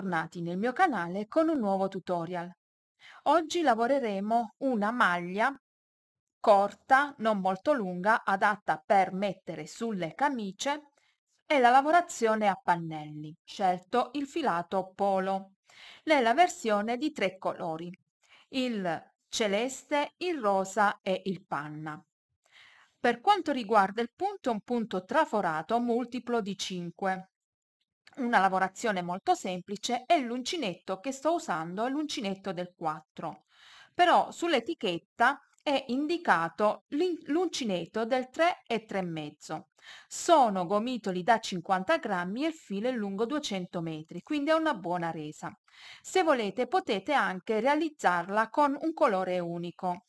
bentornati nel mio canale con un nuovo tutorial. Oggi lavoreremo una maglia corta, non molto lunga, adatta per mettere sulle camicie e la lavorazione a pannelli, scelto il filato polo, nella versione di tre colori, il celeste, il rosa e il panna. Per quanto riguarda il punto, un punto traforato multiplo di 5 una lavorazione molto semplice è l'uncinetto che sto usando è l'uncinetto del 4 però sull'etichetta è indicato l'uncinetto del 3 e mezzo Sono gomitoli da 50 grammi e il filo è lungo 200 metri, quindi è una buona resa. Se volete potete anche realizzarla con un colore unico.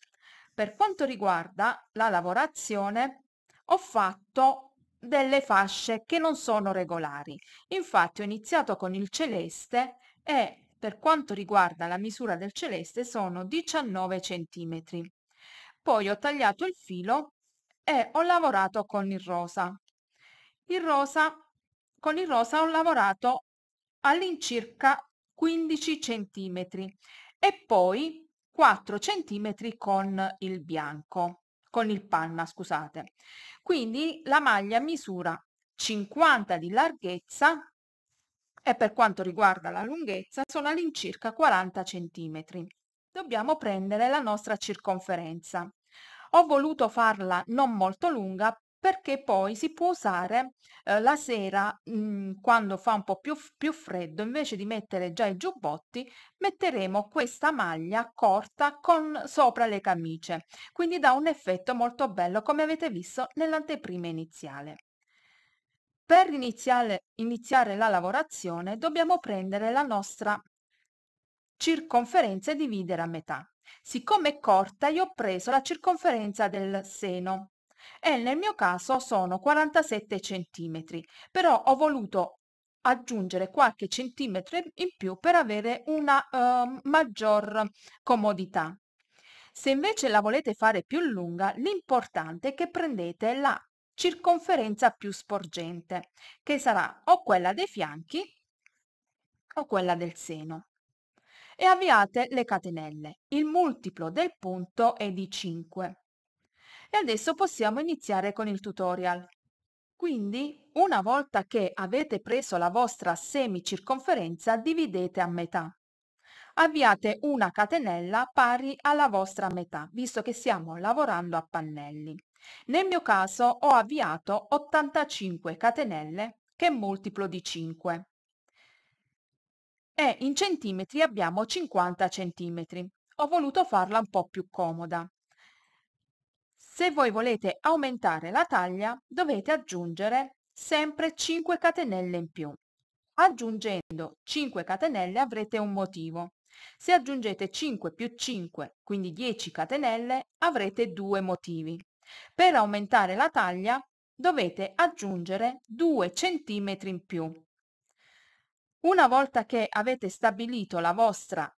Per quanto riguarda la lavorazione, ho fatto delle fasce che non sono regolari. Infatti ho iniziato con il celeste e per quanto riguarda la misura del celeste sono 19 cm. Poi ho tagliato il filo e ho lavorato con il rosa. Il rosa con il rosa ho lavorato all'incirca 15 cm e poi 4 cm con il bianco con il panna, scusate. Quindi la maglia misura 50 di larghezza e per quanto riguarda la lunghezza sono all'incirca 40 cm. Dobbiamo prendere la nostra circonferenza. Ho voluto farla non molto lunga perché poi si può usare eh, la sera mh, mhmm, quando fa un po' più, più freddo, invece di mettere già i giubbotti, metteremo questa maglia corta con sopra le camicie, quindi dà un effetto molto bello come avete visto nell'anteprima iniziale. Per iniziare, iniziare la lavorazione dobbiamo prendere la nostra circonferenza e dividere a metà. Siccome è corta io ho preso la circonferenza del seno e nel mio caso sono 47 centimetri, però ho voluto aggiungere qualche centimetro in più per avere una uh, maggior comodità. Se invece la volete fare più lunga, l'importante è che prendete la circonferenza più sporgente, che sarà o quella dei fianchi o quella del seno. E avviate le catenelle. Il multiplo del punto è di 5. E adesso possiamo iniziare con il tutorial. Quindi, una volta che avete preso la vostra semicirconferenza, dividete a metà. Avviate una catenella pari alla vostra metà, visto che stiamo lavorando a pannelli. Nel mio caso ho avviato 85 catenelle, che è multiplo di 5. E in centimetri abbiamo 50 centimetri. Ho voluto farla un po' più comoda. Se voi volete aumentare la taglia dovete aggiungere sempre 5 catenelle in più. Aggiungendo 5 catenelle avrete un motivo. Se aggiungete 5 più 5, quindi 10 catenelle, avrete due motivi. Per aumentare la taglia dovete aggiungere 2 cm in più. Una volta che avete stabilito la vostra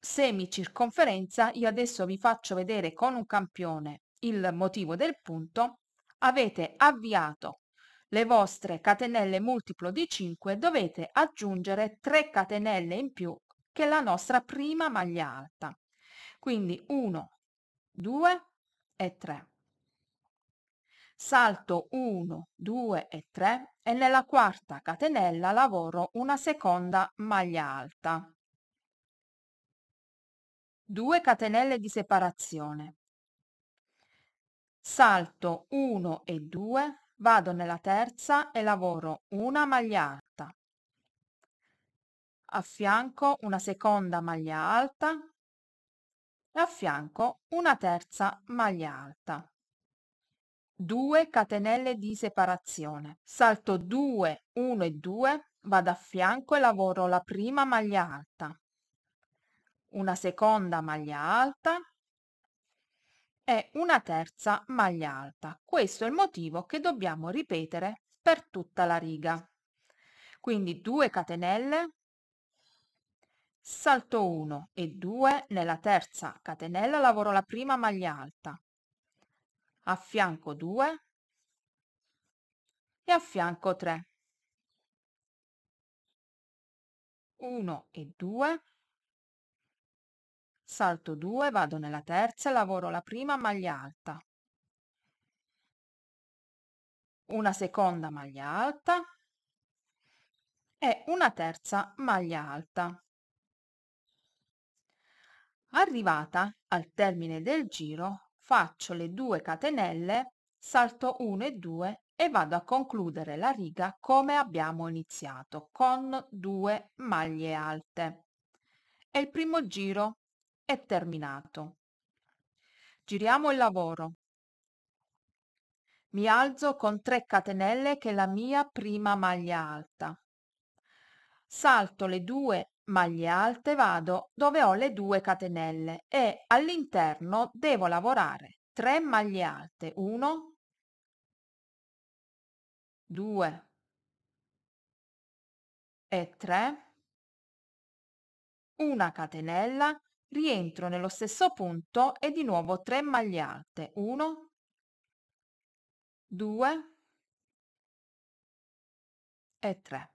semicirconferenza, io adesso vi faccio vedere con un campione il motivo del punto, avete avviato le vostre catenelle multiplo di 5, dovete aggiungere 3 catenelle in più che la nostra prima maglia alta. Quindi 1, 2 e 3. Salto 1, 2 e 3 e nella quarta catenella lavoro una seconda maglia alta. 2 catenelle di separazione salto 1 e 2, vado nella terza e lavoro una maglia alta. affianco una seconda maglia alta e a una terza maglia alta. 2 catenelle di separazione. Salto 2, 1 e 2, vado a fianco e lavoro la prima maglia alta. Una seconda maglia alta e una terza maglia alta. Questo è il motivo che dobbiamo ripetere per tutta la riga. Quindi 2 catenelle, salto 1 e 2, nella terza catenella lavoro la prima maglia alta, affianco 2 e affianco 3. 1 e 2 salto 2, vado nella terza e lavoro la prima maglia alta, una seconda maglia alta e una terza maglia alta. Arrivata al termine del giro faccio le due catenelle, salto 1 e 2 e vado a concludere la riga come abbiamo iniziato con due maglie alte. È il primo giro è terminato. Giriamo il lavoro. Mi alzo con 3 catenelle che è la mia prima maglia alta. Salto le due maglie alte vado dove ho le due catenelle e all'interno devo lavorare 3 maglie alte 1 2 e 3 una catenella rientro nello stesso punto e di nuovo 3 maglie alte 1 2 e 3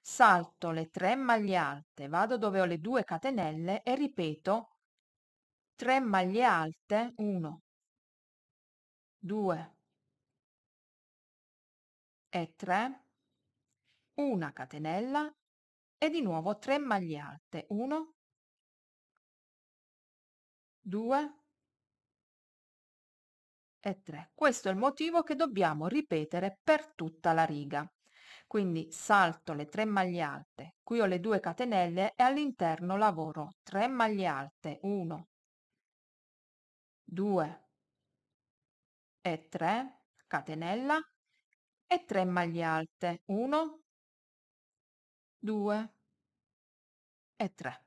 salto le 3 maglie alte vado dove ho le due catenelle e ripeto 3 maglie alte 1 2 e 3 una catenella e di nuovo 3 maglie alte 1 2 e 3. Questo è il motivo che dobbiamo ripetere per tutta la riga. Quindi salto le 3 maglie alte, qui ho le 2 catenelle e all'interno lavoro 3 maglie alte, 1, 2 e 3, catenella e 3 maglie alte, 1, 2 e 3.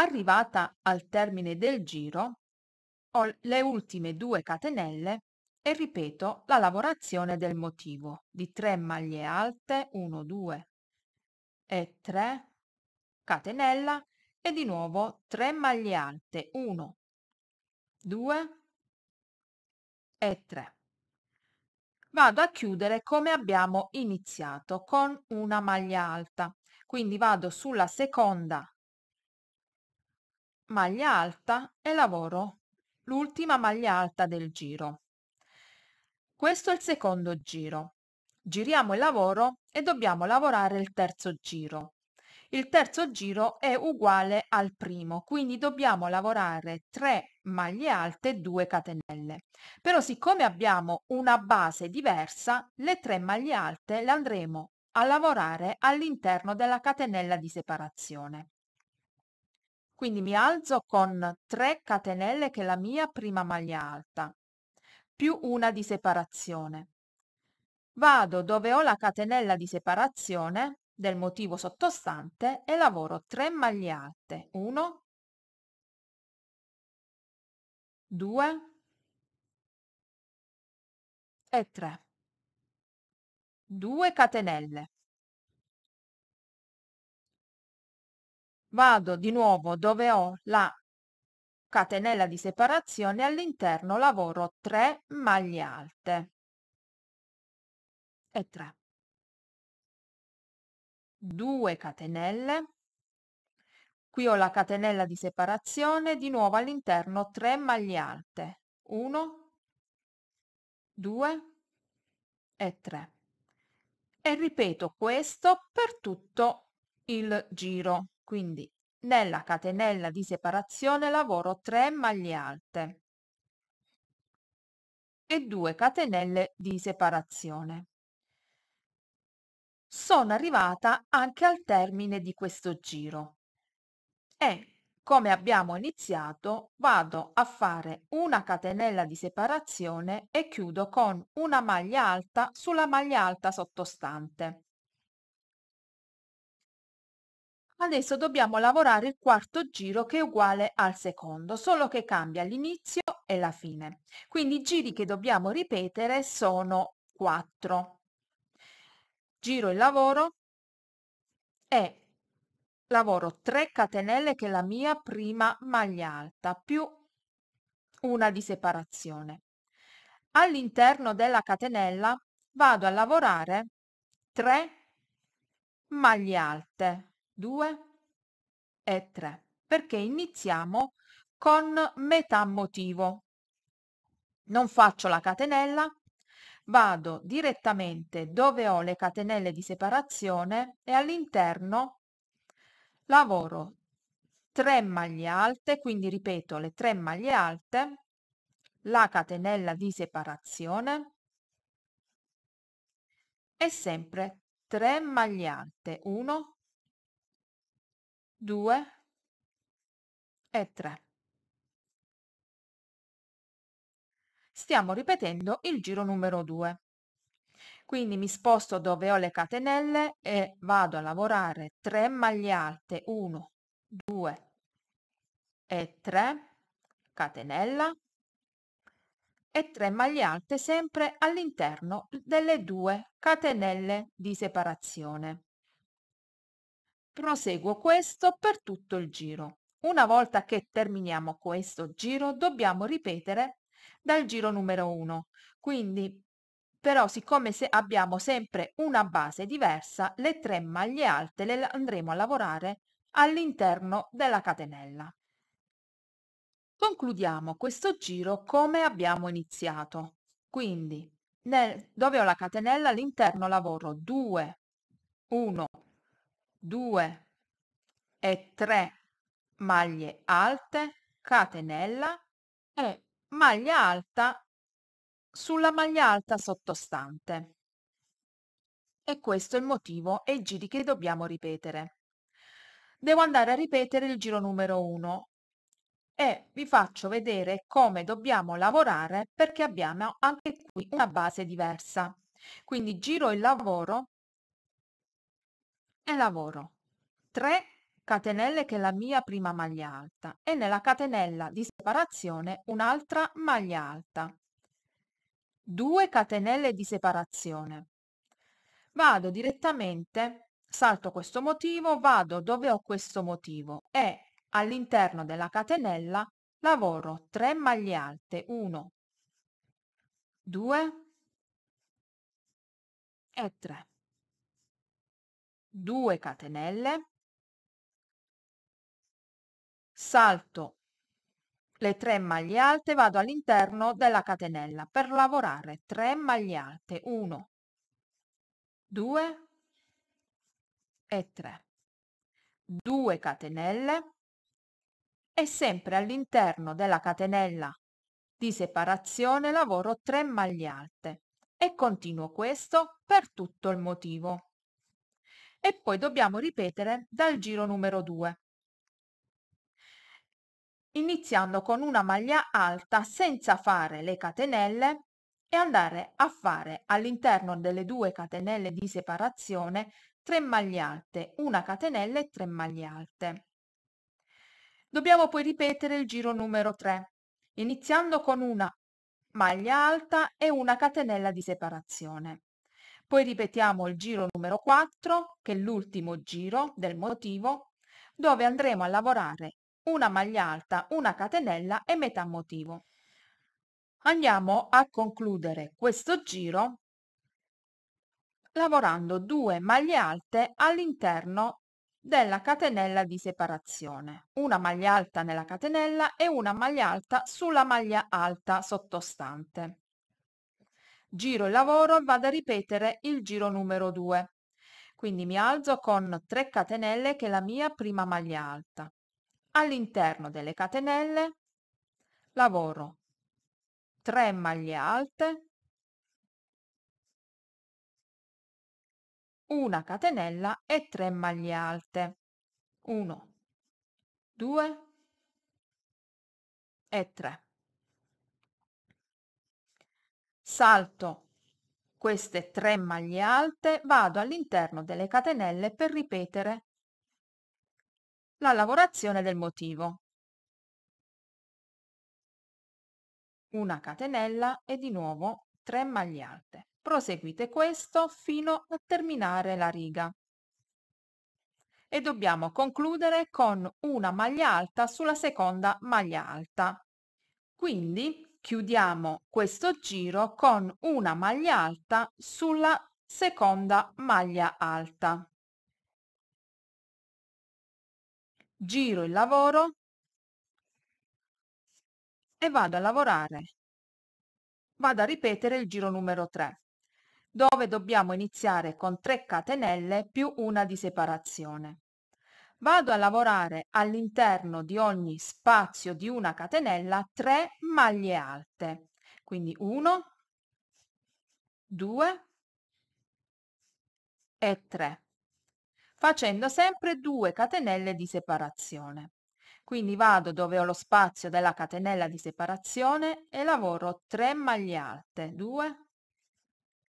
Arrivata al termine del giro, ho le ultime due catenelle e ripeto la lavorazione del motivo di 3 maglie alte, 1, 2 e 3, catenella e di nuovo 3 maglie alte, 1, 2 e 3. Vado a chiudere come abbiamo iniziato con una maglia alta, quindi vado sulla seconda maglia alta e lavoro, l'ultima maglia alta del giro. Questo è il secondo giro. Giriamo il lavoro e dobbiamo lavorare il terzo giro. Il terzo giro è uguale al primo, quindi dobbiamo lavorare 3 maglie alte 2 catenelle. Però siccome abbiamo una base diversa, le 3 maglie alte le andremo a lavorare all'interno della catenella di separazione. Quindi mi alzo con 3 catenelle che è la mia prima maglia alta, più una di separazione. Vado dove ho la catenella di separazione del motivo sottostante e lavoro 3 maglie alte, 1, 2 e 3. 2 catenelle. vado di nuovo dove ho la catenella di separazione all'interno lavoro 3 maglie alte e 3 2 catenelle qui ho la catenella di separazione di nuovo all'interno 3 maglie alte 1 2 e 3 e ripeto questo per tutto il giro quindi nella catenella di separazione lavoro 3 maglie alte e 2 catenelle di separazione. Sono arrivata anche al termine di questo giro e come abbiamo iniziato vado a fare una catenella di separazione e chiudo con una maglia alta sulla maglia alta sottostante Adesso dobbiamo lavorare il quarto giro che è uguale al secondo, solo che cambia l'inizio e la fine. Quindi i giri che dobbiamo ripetere sono 4. Giro il lavoro e lavoro 3 catenelle che è la mia prima maglia alta più una di separazione. All'interno della catenella vado a lavorare 3 maglie alte 2 e 3 perché iniziamo con metà motivo. Non faccio la catenella, vado direttamente dove ho le catenelle di separazione e all'interno lavoro 3 maglie alte, quindi ripeto le 3 maglie alte, la catenella di separazione e sempre 3 maglie alte, 1, 2 e 3. Stiamo ripetendo il giro numero 2. Quindi mi sposto dove ho le catenelle e vado a lavorare 3 maglie alte, 1, 2 e 3, catenella, e 3 maglie alte sempre all'interno delle due catenelle di separazione. Proseguo questo per tutto il giro. Una volta che terminiamo questo giro dobbiamo ripetere dal giro numero 1. Quindi però siccome se abbiamo sempre una base diversa le tre maglie alte le andremo a lavorare all'interno della catenella. Concludiamo questo giro come abbiamo iniziato. Quindi nel, dove ho la catenella all'interno lavoro 2, 1, 2 e 3 maglie alte catenella e maglia alta sulla maglia alta sottostante e questo è il motivo e i giri che dobbiamo ripetere devo andare a ripetere il giro numero 1 e vi faccio vedere come dobbiamo lavorare perché abbiamo anche qui una base diversa quindi giro il lavoro e lavoro. 3 catenelle che è la mia prima maglia alta e nella catenella di separazione un'altra maglia alta. 2 catenelle di separazione. Vado direttamente, salto questo motivo, vado dove ho questo motivo e all'interno della catenella lavoro 3 maglie alte, 1, 2 e 3. 2 catenelle, salto le 3 maglie alte, vado all'interno della catenella per lavorare 3 maglie alte, 1, 2 e 3, 2 catenelle e sempre all'interno della catenella di separazione lavoro 3 maglie alte e continuo questo per tutto il motivo e poi dobbiamo ripetere dal giro numero 2 iniziando con una maglia alta senza fare le catenelle e andare a fare all'interno delle due catenelle di separazione 3 maglie alte, una catenella e 3 maglie alte. Dobbiamo poi ripetere il giro numero 3, iniziando con una maglia alta e una catenella di separazione. Poi ripetiamo il giro numero 4, che è l'ultimo giro del motivo, dove andremo a lavorare una maglia alta, una catenella e metà motivo. Andiamo a concludere questo giro lavorando due maglie alte all'interno della catenella di separazione, una maglia alta nella catenella e una maglia alta sulla maglia alta sottostante giro il lavoro vado a ripetere il giro numero 2. Quindi mi alzo con 3 catenelle che è la mia prima maglia alta. All'interno delle catenelle lavoro 3 maglie alte, una catenella e 3 maglie alte. 1, 2 e 3 salto queste tre maglie alte vado all'interno delle catenelle per ripetere la lavorazione del motivo una catenella e di nuovo 3 maglie alte proseguite questo fino a terminare la riga e dobbiamo concludere con una maglia alta sulla seconda maglia alta quindi chiudiamo questo giro con una maglia alta sulla seconda maglia alta giro il lavoro e vado a lavorare vado a ripetere il giro numero 3 dove dobbiamo iniziare con 3 catenelle più una di separazione vado a lavorare all'interno di ogni spazio di una catenella 3 maglie alte. Quindi 1, 2 e 3, facendo sempre 2 catenelle di separazione. Quindi vado dove ho lo spazio della catenella di separazione e lavoro 3 maglie alte, 2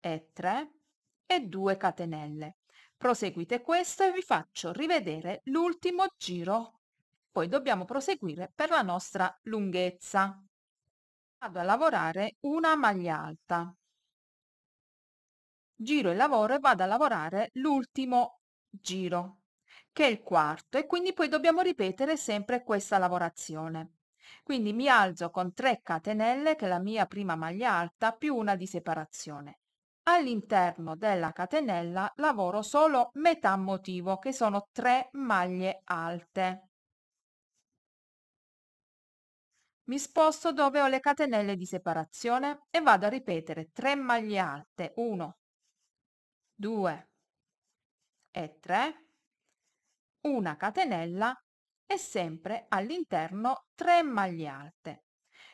e 3 e 2 catenelle. Proseguite questo e vi faccio rivedere l'ultimo giro. Poi dobbiamo proseguire per la nostra lunghezza. Vado a lavorare una maglia alta. Giro il lavoro e vado a lavorare l'ultimo giro, che è il quarto, e quindi poi dobbiamo ripetere sempre questa lavorazione. Quindi mi alzo con 3 catenelle, che è la mia prima maglia alta, più una di separazione all'interno della catenella lavoro solo metà motivo che sono 3 maglie alte. Mi sposto dove ho le catenelle di separazione e vado a ripetere 3 maglie alte, 1, 2 e 3, una catenella e sempre all'interno 3 maglie alte.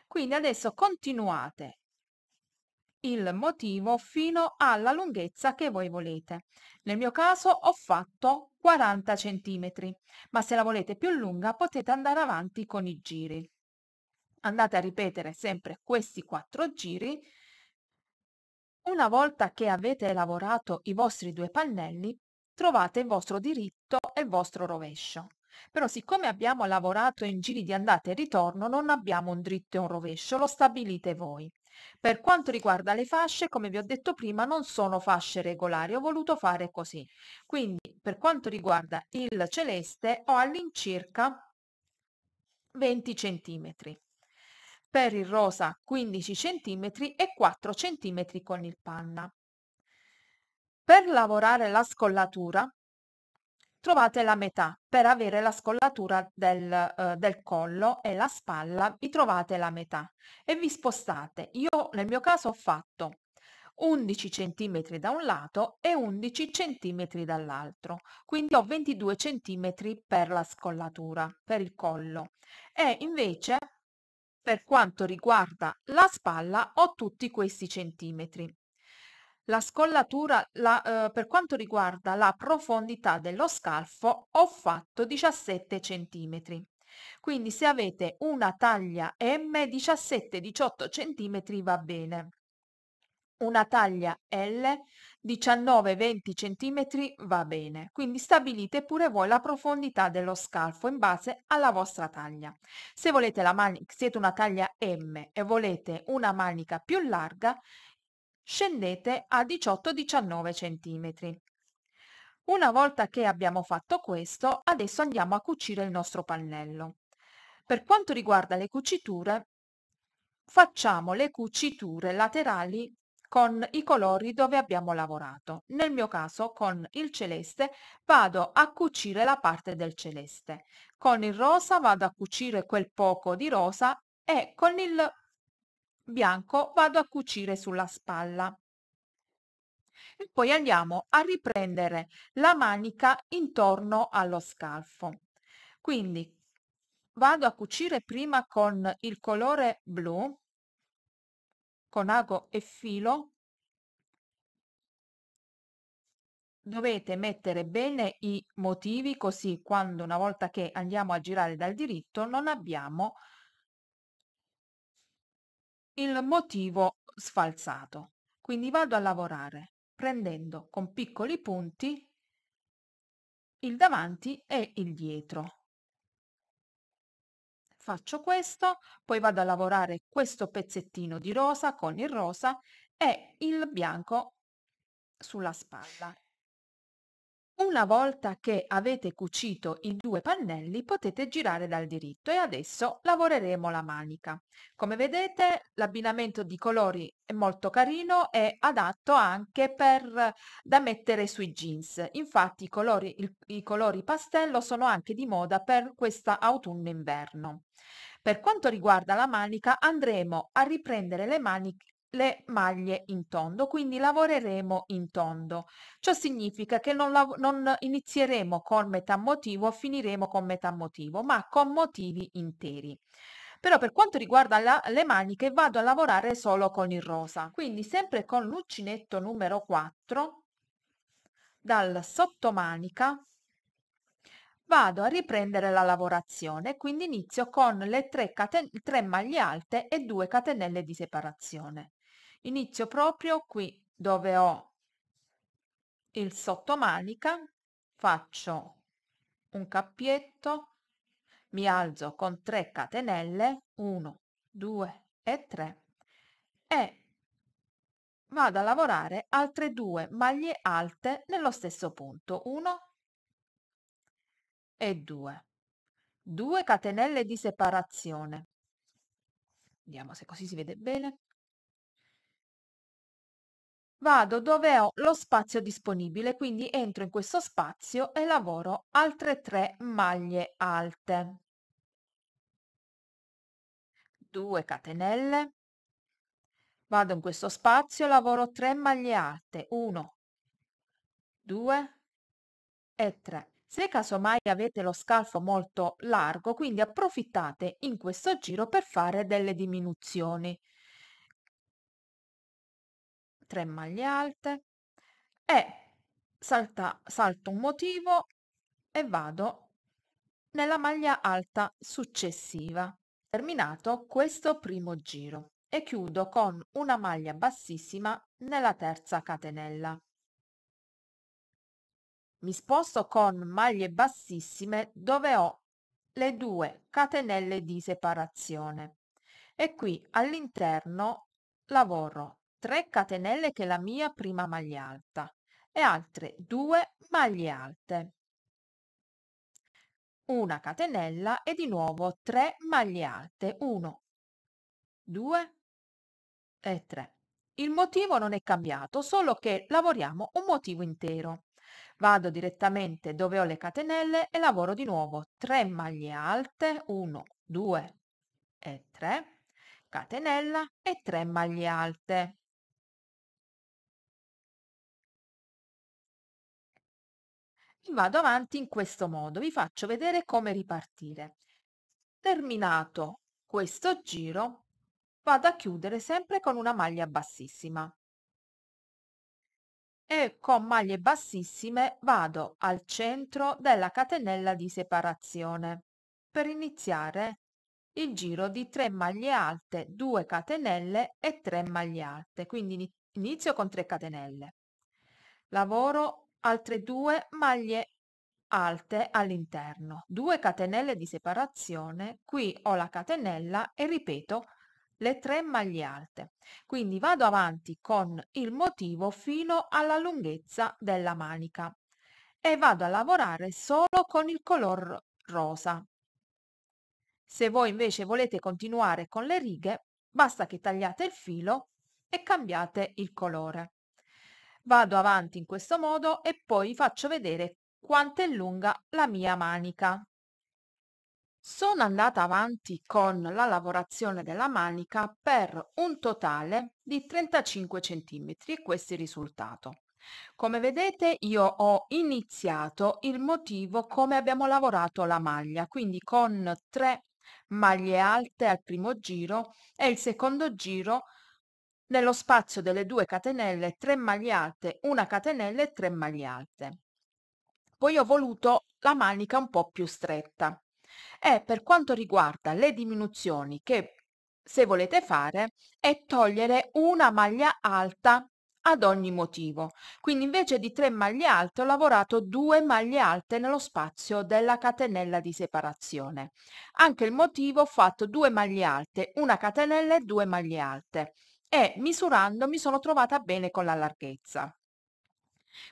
Quindi adesso continuate il motivo fino alla lunghezza che voi volete. Nel mio caso ho fatto 40 cm, ma se la volete più lunga potete andare avanti con i giri. Andate a ripetere sempre questi quattro giri. Una volta che avete lavorato i vostri due pannelli, trovate il vostro diritto e il vostro rovescio. Però siccome abbiamo lavorato in giri di andata e ritorno, non abbiamo un dritto e un rovescio, lo stabilite voi. Per quanto riguarda le fasce, come vi ho detto prima, non sono fasce regolari, ho voluto fare così. Quindi per quanto riguarda il celeste ho all'incirca 20 cm, per il rosa 15 cm e 4 cm con il panna. Per lavorare la scollatura trovate la metà per avere la scollatura del, eh, del, collo e la spalla vi trovate la metà e vi spostate io nel mio caso ho fatto 11 cm da un lato e 11 cm dall'altro quindi ho 22 cm per la scollatura per il collo e invece per quanto riguarda la spalla ho tutti questi centimetri la scollatura la, eh, per quanto riguarda la profondità dello scalfo ho fatto 17 cm. Quindi se avete una taglia M 17-18 cm va bene. Una taglia L 19-20 cm va bene. Quindi stabilite pure voi la profondità dello scalfo in base alla vostra taglia. Se volete la manica, siete una taglia M e volete una manica più larga, scendete a 18-19 cm. Una volta che abbiamo fatto questo, adesso andiamo a cucire il nostro pannello. Per quanto riguarda le cuciture, facciamo le cuciture laterali con i colori dove abbiamo lavorato. Nel mio caso con il celeste vado a cucire la parte del celeste, con il rosa vado a cucire quel poco di rosa e con il bianco vado a cucire sulla spalla e poi andiamo a riprendere la manica intorno allo scalfo quindi vado a cucire prima con il colore blu con ago e filo dovete mettere bene i motivi così quando una volta che andiamo a girare dal diritto non abbiamo il motivo sfalsato. Quindi vado a lavorare prendendo con piccoli punti il davanti e il dietro. Faccio questo, poi vado a lavorare questo pezzettino di rosa con il rosa e il bianco sulla spalla. Una volta che avete cucito i due pannelli potete girare dal diritto e adesso lavoreremo la manica. Come vedete l'abbinamento di colori è molto carino e adatto anche per, da mettere sui jeans. Infatti i colori, il, i colori pastello sono anche di moda per questa autunno-inverno. Per quanto riguarda la manica andremo a riprendere le, maniche, le maglie in tondo, quindi lavoreremo in tondo. Ciò significa che non, non, inizieremo con metà motivo, finiremo con metà motivo, ma con motivi interi. Però per quanto riguarda la, le maniche vado a lavorare solo con il rosa, quindi sempre con l'uncinetto numero 4, dal sottomanica vado a riprendere la lavorazione, quindi inizio con le 3, caten- 3 maglie alte e 2 catenelle di separazione inizio proprio qui dove ho il sottomanica faccio un cappietto mi alzo con 3 catenelle 1 2 e 3 e vado a lavorare altre due maglie alte nello stesso punto 1 e 2 2 catenelle di separazione vediamo se così si vede bene vado dove ho lo spazio disponibile, quindi entro in questo spazio e lavoro altre 3 maglie alte. 2 catenelle, vado in questo spazio, lavoro 3 maglie alte, 1, 2 e 3. Se casomai avete lo scalfo molto largo, quindi approfittate in questo giro per fare delle diminuzioni. 3 maglie alte e salta, salto un motivo e vado nella maglia alta successiva terminato questo primo giro e chiudo con una maglia bassissima nella terza catenella mi sposto con maglie bassissime dove ho le due catenelle di separazione e qui all'interno lavoro 3 catenelle che la mia prima maglia alta e altre 2 maglie alte. Una catenella e di nuovo 3 maglie alte, 1, 2 e 3. Il motivo non è cambiato, solo che lavoriamo un motivo intero. Vado direttamente dove ho le catenelle e lavoro di nuovo 3 maglie alte, 1, 2 e 3, catenella e 3 maglie alte. vado avanti in questo modo, vi faccio vedere come ripartire. Terminato questo giro vado a chiudere sempre con una maglia bassissima e con maglie bassissime vado al centro della catenella di separazione per iniziare il giro di 3 maglie alte, 2 catenelle e 3 maglie alte, quindi inizio con 3 catenelle. Lavoro altre due maglie alte all'interno, due catenelle di separazione, qui ho la catenella e ripeto le tre maglie alte. Quindi vado avanti con il motivo fino alla lunghezza della manica e vado a lavorare solo con il color rosa. Se voi invece volete continuare con le righe, basta che tagliate il filo e cambiate il colore vado avanti in questo modo e poi vi faccio vedere quanto è lunga la mia manica. Sono andata avanti con la lavorazione della manica per un totale di 35 centimetri e questo è il risultato. Come vedete io ho iniziato il motivo come abbiamo lavorato la maglia, quindi con tre maglie alte al primo giro e il secondo giro nello spazio delle due catenelle 3 maglie alte, una catenella e 3 maglie alte. Poi ho voluto la manica un po' più stretta. E per quanto riguarda le diminuzioni che se volete fare è togliere una maglia alta ad ogni motivo. Quindi invece di 3 maglie alte ho lavorato 2 maglie alte nello spazio della catenella di separazione. Anche il motivo ho fatto 2 maglie alte, una catenella e 2 maglie alte e misurando mi sono trovata bene con la larghezza.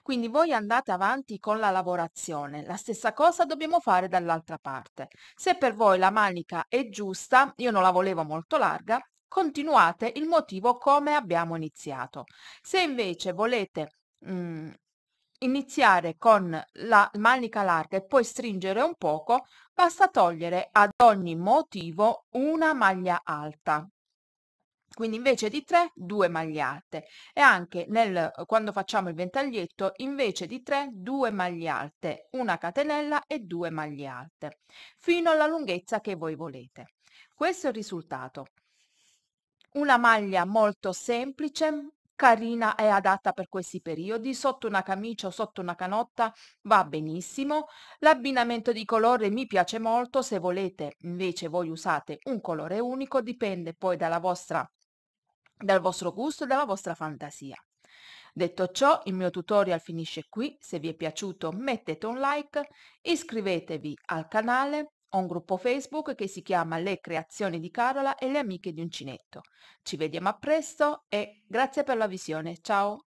Quindi voi andate avanti con la lavorazione, la stessa cosa dobbiamo fare dall'altra parte. Se per voi la manica è giusta, io non la volevo molto larga, continuate il motivo come abbiamo iniziato. Se invece volete mh, mhmm, iniziare con la manica larga e poi stringere un poco, basta togliere ad ogni motivo una maglia alta quindi invece di 3 2 alte e anche nel, eh, quando facciamo il ventaglietto invece di 3 2 maglie alte, una catenella e 2 maglie alte fino alla lunghezza che voi volete. Questo è il risultato. Una maglia molto semplice, carina e adatta per questi periodi, sotto una camicia o sotto una canotta va benissimo. L'abbinamento di colore mi piace molto, se volete invece voi usate un colore unico, dipende poi dalla vostra dal vostro gusto e dalla vostra fantasia. Detto ciò, il mio tutorial finisce qui, se vi è piaciuto mettete un like, iscrivetevi al canale, ho un gruppo Facebook che si chiama Le creazioni di Carola e le amiche di Uncinetto. Ci vediamo a presto e grazie per la visione, ciao!